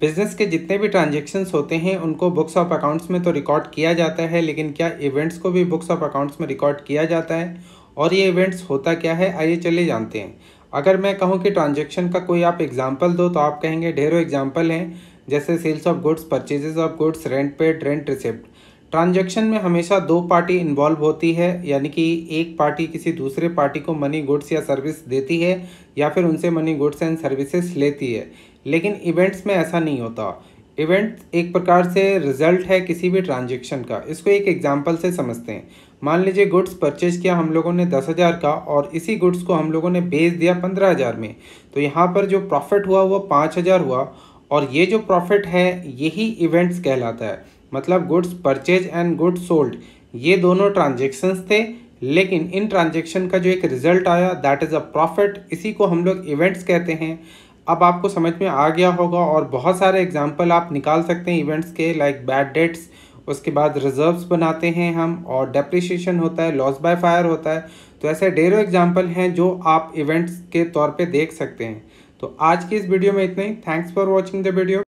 business के जितने भी ट्रांजेक्शन्स होते हैं उनको बुक्स ऑफ अकाउंट्स में तो रिकॉर्ड किया जाता है लेकिन क्या इवेंट्स को भी बुक्स ऑफ अकाउंट्स में रिकॉर्ड किया जाता है और ये इवेंट्स होता क्या है आइए चले जानते हैं अगर मैं कहूँ कि ट्रांजेक्शन का कोई आप एग्जाम्पल दो तो आप कहेंगे ढेरों एग्जाम्पल हैं जैसे sales of goods purchases of goods rent paid rent receipt transaction में हमेशा दो पार्टी इन्वॉल्व होती है यानी कि एक पार्टी किसी दूसरे पार्टी को मनी गुड्स या सर्विस देती है या फिर उनसे मनी गुड्स एंड सर्विसेज लेती है लेकिन इवेंट्स में ऐसा नहीं होता इवेंट एक प्रकार से रिजल्ट है किसी भी ट्रांजेक्शन का इसको एक एग्जाम्पल से समझते हैं मान लीजिए गुड्स परचेज किया हम लोगों ने दस हज़ार का और इसी गुड्स को हम लोगों ने बेच दिया पंद्रह हज़ार में तो यहाँ पर जो प्रॉफिट हुआ वो पाँच हज़ार हुआ और ये जो प्रॉफिट है यही इवेंट्स कहलाता है मतलब goods purchase and goods sold ये दोनों ट्रांजेक्शन्स थे लेकिन इन ट्रांजेक्शन का जो एक रिजल्ट आया दैट इज़ अ प्रॉफिट इसी को हम लोग इवेंट्स कहते हैं अब आपको समझ में आ गया होगा और बहुत सारे एग्जाम्पल आप निकाल सकते हैं इवेंट्स के लाइक बैड डेट्स उसके बाद रिजर्व्स बनाते हैं हम और डेप्रिशिएशन होता है लॉस बाय फायर होता है तो ऐसे ढेरों एग्जाम्पल हैं जो आप इवेंट्स के तौर पे देख सकते हैं तो आज की इस वीडियो में इतना ही thanks for watching the video